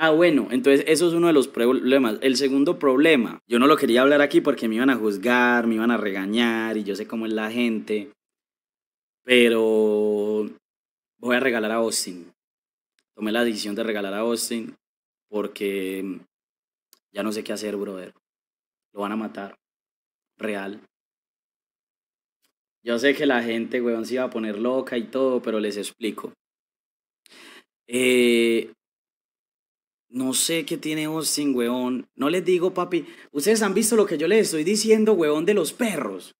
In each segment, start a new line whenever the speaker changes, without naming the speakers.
Ah, bueno, entonces eso es uno de los problemas. El segundo problema, yo no lo quería hablar aquí porque me iban a juzgar, me iban a regañar y yo sé cómo es la gente, pero voy a regalar a Austin. Tomé la decisión de regalar a Austin porque ya no sé qué hacer, brother. Lo van a matar. Real. Yo sé que la gente, weón, se iba a poner loca y todo, pero les explico. Eh, no sé qué tiene Austin, weón. No les digo, papi. Ustedes han visto lo que yo les estoy diciendo, weón, de los perros.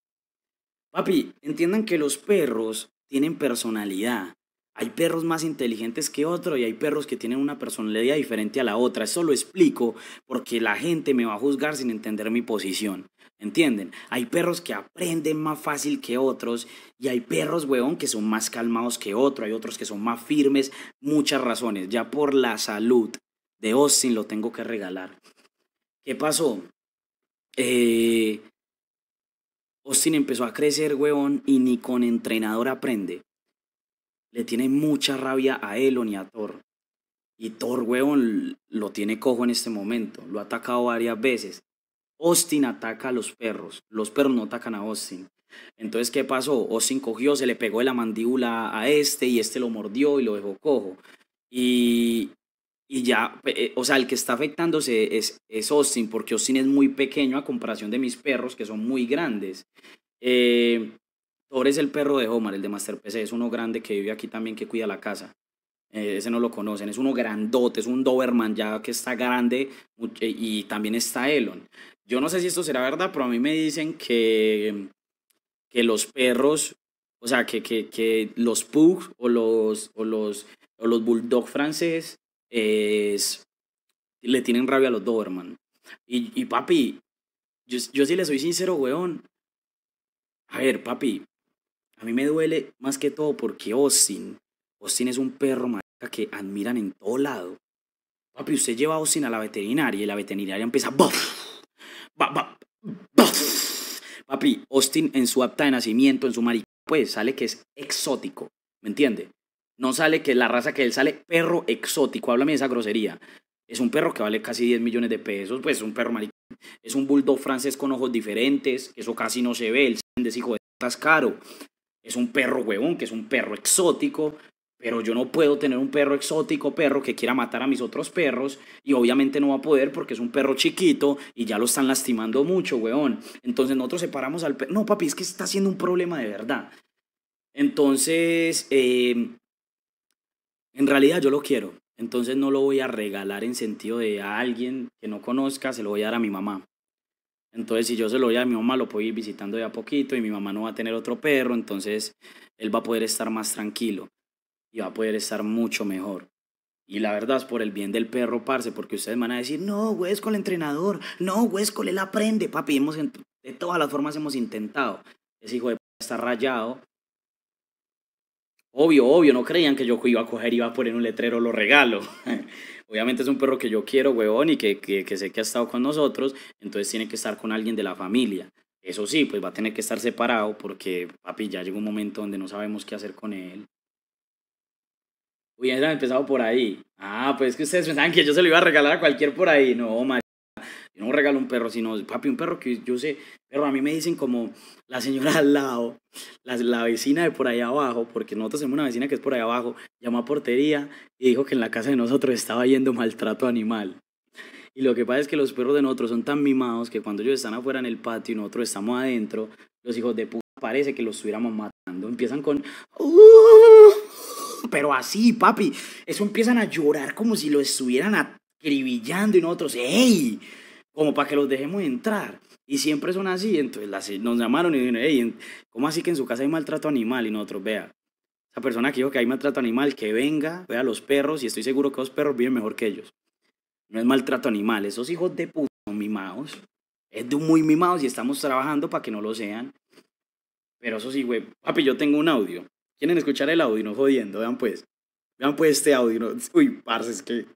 Papi, entiendan que los perros tienen personalidad. Hay perros más inteligentes que otros y hay perros que tienen una personalidad diferente a la otra. Eso lo explico porque la gente me va a juzgar sin entender mi posición. ¿Entienden? Hay perros que aprenden más fácil que otros y hay perros, weón, que son más calmados que otros. Hay otros que son más firmes. Muchas razones, ya por la salud de Austin lo tengo que regalar. ¿Qué pasó? Eh, Austin empezó a crecer, huevón, y ni con entrenador aprende. Le tiene mucha rabia a Elon y a Thor. Y Thor, huevón, lo tiene cojo en este momento. Lo ha atacado varias veces. Austin ataca a los perros. Los perros no atacan a Austin. Entonces, ¿qué pasó? Austin cogió, se le pegó de la mandíbula a este y este lo mordió y lo dejó cojo. Y y ya, eh, o sea, el que está afectándose es, es Austin, porque Austin es muy pequeño a comparación de mis perros, que son muy grandes. Eh, Thor es el perro de Homer, el de Master PC, es uno grande que vive aquí también, que cuida la casa. Eh, ese no lo conocen, es uno grandote, es un Doberman ya que está grande eh, y también está Elon. Yo no sé si esto será verdad, pero a mí me dicen que, que los perros, o sea, que, que, que los pugs o los, o los, o los bulldog francés es, le tienen rabia a los Doberman. Y, y papi, yo, sí si le soy sincero, weón. A ver, papi, a mí me duele más que todo porque Austin, Austin es un perro marica que admiran en todo lado. Papi, usted lleva a Austin a la veterinaria y la veterinaria empieza... Papi, Austin en su acta de nacimiento, en su marica, pues sale que es exótico, ¿me entiende? No sale que la raza que él sale, perro exótico, háblame de esa grosería. Es un perro que vale casi 10 millones de pesos, pues es un perro maricón. Es un bulldog francés con ojos diferentes, eso casi no se ve, el es hijo de estás caro. Es un perro huevón, que es un perro exótico, pero yo no puedo tener un perro exótico, perro que quiera matar a mis otros perros, y obviamente no va a poder porque es un perro chiquito y ya lo están lastimando mucho, weón. Entonces nosotros separamos al perro. No, papi, es que está siendo un problema de verdad. Entonces, em, en realidad yo lo quiero, entonces no lo voy a regalar en sentido de a alguien que no conozca, se lo voy a dar a mi mamá. Entonces si yo se lo voy a, a mi mamá, lo puedo ir visitando de a poquito y mi mamá no va a tener otro perro, entonces él va a poder estar más tranquilo y va a poder estar mucho mejor. Y la verdad es por el bien del perro, parce, porque ustedes van a decir, no, Huesco el entrenador, no, Huesco él aprende, papi, hemos, de todas las formas hemos intentado. Ese hijo de está rayado, Obvio, obvio, no creían que yo iba a coger, iba a poner un letrero, lo regalo. Obviamente es un perro que yo quiero, huevón, y que, sé que ha estado con nosotros, entonces tiene que estar con alguien de la familia. Eso sí, pues va a tener que estar separado porque, papi, ya llegó un momento donde no sabemos qué hacer con él. Uy, han empezado por ahí. Ah, pues es que ustedes pensaban que yo se lo iba a regalar a cualquier por ahí. No, man no regalo un perro, sino, papi, un perro que yo sé, pero a mí me dicen como la señora al lado, la, vecina de por ahí abajo, porque nosotros tenemos una vecina que es por ahí abajo, llamó a portería y dijo que en la casa de nosotros estaba yendo maltrato animal. Y lo que pasa es que los perros de nosotros son tan mimados que cuando ellos están afuera en el patio y nosotros estamos adentro, los hijos de puta parece que los estuviéramos matando. Empiezan con... Uh", pero así, papi. Eso empiezan a llorar como si los estuvieran acribillando y nosotros... ¡Ey! como para que los dejemos entrar. Y siempre son así. Entonces nos llamaron y dijeron, ¿cómo así que en su casa hay maltrato animal? Y nosotros, vea, esa persona que dijo que hay maltrato animal, que venga, vea los perros, y estoy seguro que los perros viven mejor que ellos. No es maltrato animal, esos hijos de puta son mimados. Es de muy mimados y estamos trabajando para que no lo sean. Pero eso sí, güey. Papi, yo tengo un audio. ¿Quieren escuchar el audio? No jodiendo, vean pues. Vean pues este audio. Uy, parce, es que...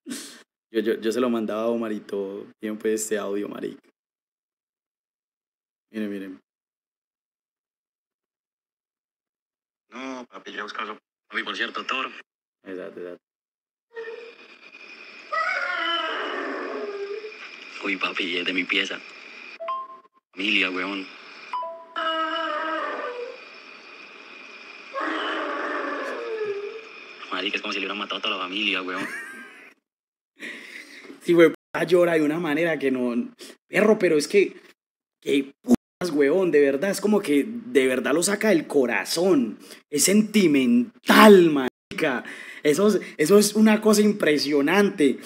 Yo, yo, yo se lo mandaba a Omarito pues este audio, marica. Miren, miren. No, papi, yo buscaba a mí, por cierto, Thor. Exacto, exacto. Uy, papi, es de mi pieza. Familia, weón. Marica, es como si le hubieran matado a toda la familia, weón. Sí, güey, llora de una manera que no. Perro, pero es que. qué putas, weón, de verdad. Es como que de verdad lo saca del corazón. Es sentimental, manica. Eso es, eso es una cosa impresionante.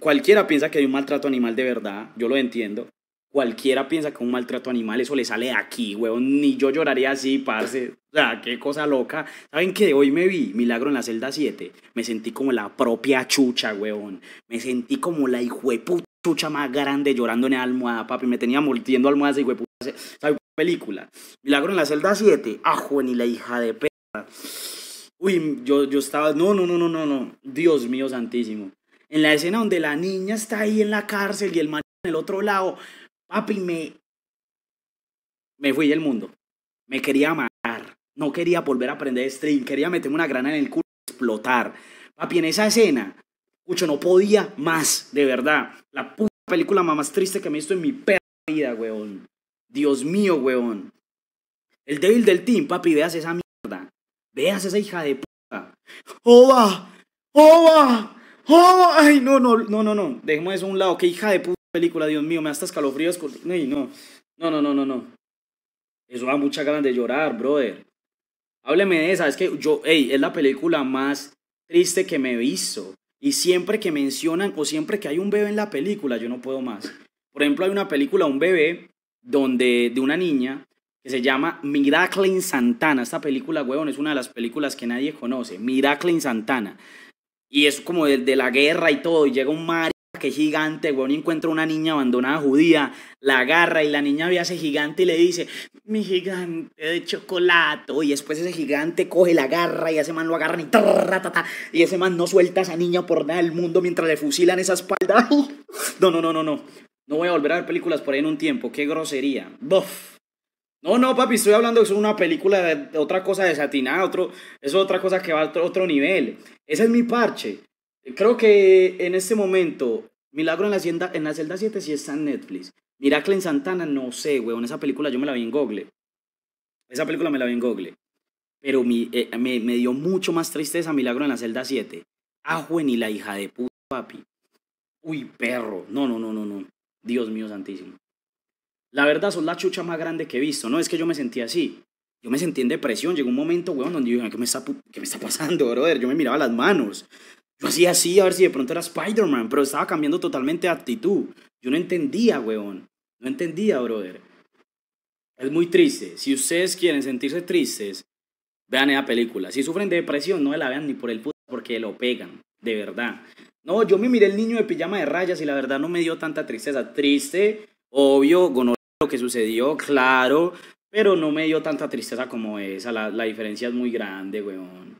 cualquiera piensa que hay un maltrato animal de verdad. Yo lo entiendo cualquiera piensa que un maltrato animal eso le sale de aquí, weón. ni yo lloraría así, parce. O sea, qué cosa loca. ¿Saben qué? Hoy me vi, milagro en la celda 7, me sentí como la propia chucha, weón. Me sentí como la hijueputa chucha más grande llorando en la almohada, papi. Me tenía moltiendo almohadas y hueputa. ¿Saben película? Milagro en la celda 7, ajo, Y la hija de perra. Uy, yo, yo estaba, no, no, no, no, no, no. Dios mío santísimo. En la escena donde la niña está ahí en la cárcel y el man en el otro lado, Papi, me, me fui del mundo. Me quería matar. No quería volver a aprender stream. Quería meterme una grana en el culo y explotar. Papi, en esa escena, mucho no podía más, de verdad. La puta película más triste que me he visto en mi perra vida, weón. Dios mío, weón. El débil del team, papi, veas esa mierda. Veas esa hija de puta. ¡Oba! ¡Oba! ¡Oba! Ay, no, no, no, no, no. Dejemos eso a un lado. ¡Qué hija de puta película, Dios mío, me da hasta escalofríos. no, no, no, no, no, no. Eso da muchas ganas de llorar, brother. Hábleme de esa, es que yo, hey, es la película más triste que me he visto. Y siempre que mencionan o siempre que hay un bebé en la película, yo no puedo más. Por ejemplo, hay una película, un bebé, donde de una niña que se llama Miracle in Santana. Esta película, huevón, es una de las películas que nadie conoce. Miracle in Santana. Y es como de la guerra y todo. Y llega un mar que gigante, weón, encuentra una niña abandonada judía, la agarra y la niña ve a ese gigante y le dice, mi gigante de chocolate. Y después ese gigante coge, la garra y ese man lo agarra y y ese man no suelta a esa niña por nada del mundo mientras le fusilan esa espalda. no, no, no, no, no. No voy a volver a ver películas por ahí en un tiempo, qué grosería. Buf. No, no, papi, estoy hablando de una película de otra cosa desatinada, otro, es otra cosa que va a otro, otro nivel. Ese es mi parche. Creo que en este momento Milagro en la, celda, 7 sí está en Netflix. Miracle en Santana, no sé, weón. Esa película yo me la vi en Google. Esa película me la vi en Google. Pero eh, me, dio mucho más tristeza Milagro en la celda 7. Ajuen y la hija de puto papi. Uy, perro. No, no, no, no, no. Dios mío santísimo. La verdad, son la chucha más grande que he visto. No es que yo me sentí así. Yo me sentí en depresión. Llegó un momento, weón, donde yo dije, ¿qué me está, qué me está pasando, brother? Yo me miraba las manos. Yo hacía así a ver si de pronto era Spider-Man, pero estaba cambiando totalmente de actitud. Yo no entendía, weón. No entendía, brother. Es muy triste. Si ustedes quieren sentirse tristes, vean esa película. Si sufren de depresión, no la vean ni por el puto porque lo pegan. De verdad. No, yo me miré el niño de pijama de rayas y la verdad no me dio tanta tristeza. Triste, obvio, con lo que sucedió, claro, pero no me dio tanta tristeza como esa. La, la diferencia es muy grande, weón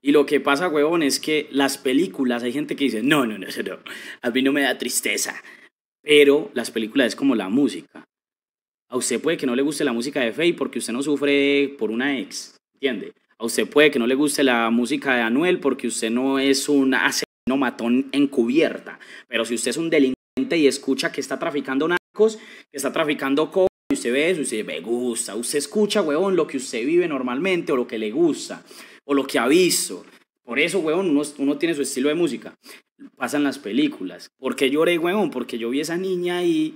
y lo que pasa, huevón, es que las películas, hay gente que dice, no, no, no, a mí no me da tristeza. Pero las películas es como la música. A usted puede que no le guste la música de Faye porque usted no sufre por una ex, ¿entiende? A usted puede que no le guste la música de Anuel porque usted no es un asesino matón encubierta. Pero si usted es un delincuente y escucha que está traficando narcos, que está traficando coca y usted ve eso y dice, me gusta, usted escucha, huevón, lo que usted vive normalmente o lo que le gusta o lo que ha visto. Por eso, huevón, uno, tiene su estilo de música. Pasan las películas. ¿Por qué lloré, huevón? Porque yo vi a esa niña y,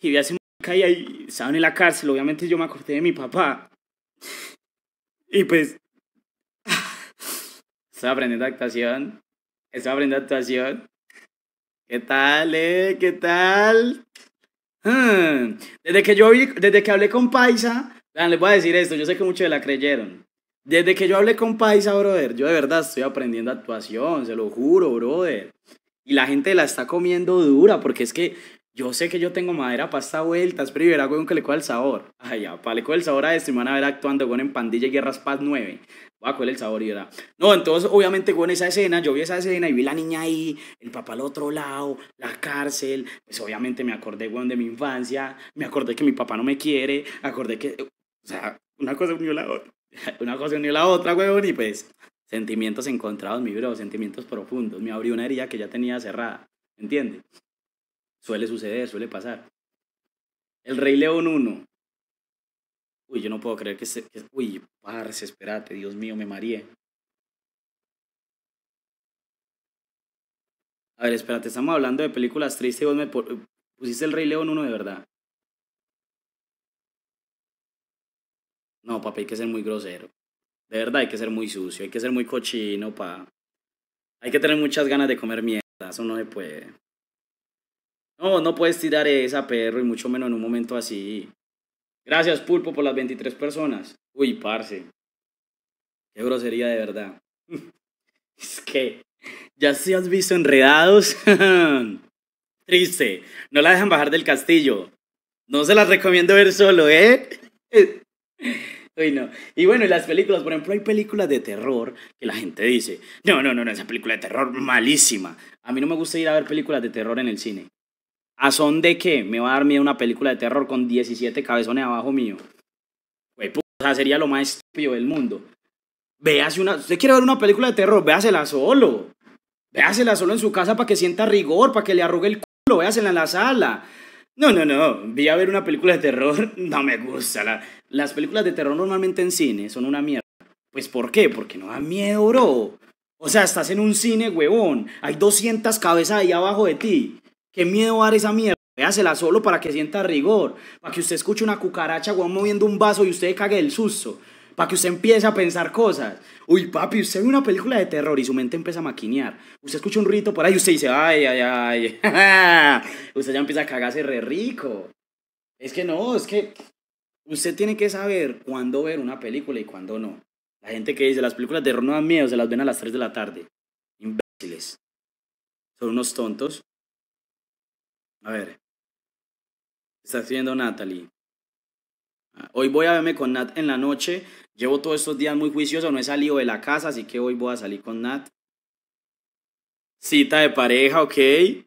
y vi a ese y ahí Estaba en la cárcel. Obviamente yo me acordé de mi papá. Y pues... Estaba aprendiendo actuación. Estaba aprendiendo actuación. ¿Qué tal, eh? ¿Qué tal? Hmm. Desde que yo vi, desde que hablé con Paisa, les voy a decir esto, yo sé que muchos de la creyeron. Desde que yo hablé con Paisa, brother, yo de verdad estoy aprendiendo actuación, se lo juro, brother. Y la gente la está comiendo dura porque es que yo sé que yo tengo madera para esta vuelta, pero yo verá, weón, que le cuelga el sabor. Ay, ya, para le el sabor a esto y me van a ver actuando, güey, en Pandilla y Guerras Paz 9. Va a el sabor y verá. No, entonces, obviamente, en esa escena, yo vi esa escena y vi la niña ahí, el papá al otro lado, la cárcel. Pues obviamente me acordé, güey, de mi infancia, me acordé que mi papá no me quiere, acordé que, o sea, una cosa unió la una cosa ni la otra, huevón, y pues sentimientos encontrados, mi bro, sentimientos profundos. Me abrió una herida que ya tenía cerrada, ¿entiendes? Suele suceder, suele pasar. El Rey León 1. Uy, yo no puedo creer que uy, parce, espérate, Dios mío, me mareé. A ver, espérate, estamos hablando de películas tristes vos me pusiste El Rey León 1 de verdad. No, papi, hay que ser muy grosero. De verdad, hay que ser muy sucio, hay que ser muy cochino, pa. Hay que tener muchas ganas de comer mierda, eso no se puede. No, no puedes tirar esa, perro, y mucho menos en un momento así. Gracias, Pulpo, por las 23 personas. Uy, parce. Qué grosería de verdad. es que ya se has visto enredados. Triste. No la dejan bajar del castillo. No se las recomiendo ver solo, ¿eh? Y bueno, y las películas, por ejemplo, hay películas de terror que la gente dice, no, no, no, no, esa película de terror malísima. A mí no me gusta ir a ver películas de terror en el cine. ¿A son de qué? Me va a dar miedo una película de terror con 17 cabezones abajo mío. Güey, o sea, sería lo más estúpido del mundo. Véase una... ¿Usted quiere ver una película de terror? Véasela solo. Véasela solo en su casa para que sienta rigor, para que le arrugue el culo. Véasela en la sala. No, no, no. Vi a ver una película de terror, no me gusta. las películas de terror normalmente en cine son una mierda. Pues ¿por qué? Porque no da miedo, bro. O sea, estás en un cine, huevón. Hay 200 cabezas ahí abajo de ti. ¿Qué miedo dar esa mierda? Véasela solo para que sienta rigor. Para que usted escuche una cucaracha, huevón, moviendo un vaso y usted cague el susto para que usted empiece a pensar cosas. Uy, papi, usted ve una película de terror y su mente empieza a maquinear. Usted escucha un rito por ahí y usted dice, ay, ay, ay. usted ya empieza a cagarse re rico. Es que no, es que usted tiene que saber cuándo ver una película y cuándo no. La gente que dice, las películas de terror no dan miedo, se las ven a las 3 de la tarde. Imbéciles. Son unos tontos. A ver. Está escribiendo Natalie. Hoy voy a verme con Nat en la noche. Llevo todos estos días muy juicioso, no he salido de la casa, así que hoy voy a salir con Nat. Cita de pareja, ok. ¿Qué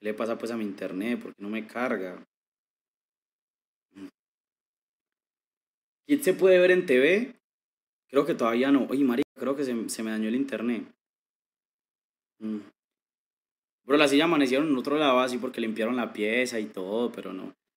le pasa pues a mi internet? ¿Por qué no me carga? ¿Quién se puede ver en TV? Creo que todavía no. Oye, María, creo que se, me dañó el internet. Mm. Bro, las silla amanecieron en otro lado así porque limpiaron la pieza y todo, pero no.